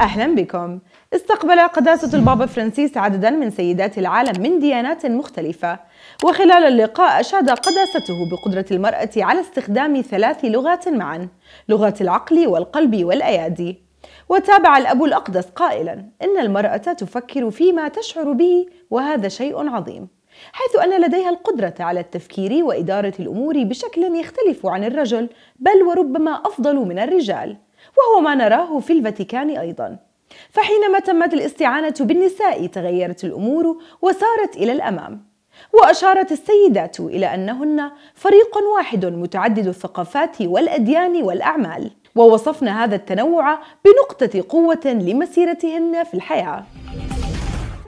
أهلا بكم استقبل قداسة البابا فرانسيس عددا من سيدات العالم من ديانات مختلفة وخلال اللقاء أشاد قداسته بقدرة المرأة على استخدام ثلاث لغات معا لغات العقل والقلب والأيادي وتابع الأب الأقدس قائلا إن المرأة تفكر فيما تشعر به وهذا شيء عظيم حيث أن لديها القدرة على التفكير وإدارة الأمور بشكل يختلف عن الرجل بل وربما أفضل من الرجال وهو ما نراه في الفاتيكان أيضا فحينما تمت الاستعانة بالنساء تغيرت الأمور وسارت إلى الأمام وأشارت السيدات إلى أنهن فريق واحد متعدد الثقافات والأديان والأعمال ووصفن هذا التنوع بنقطة قوة لمسيرتهن في الحياة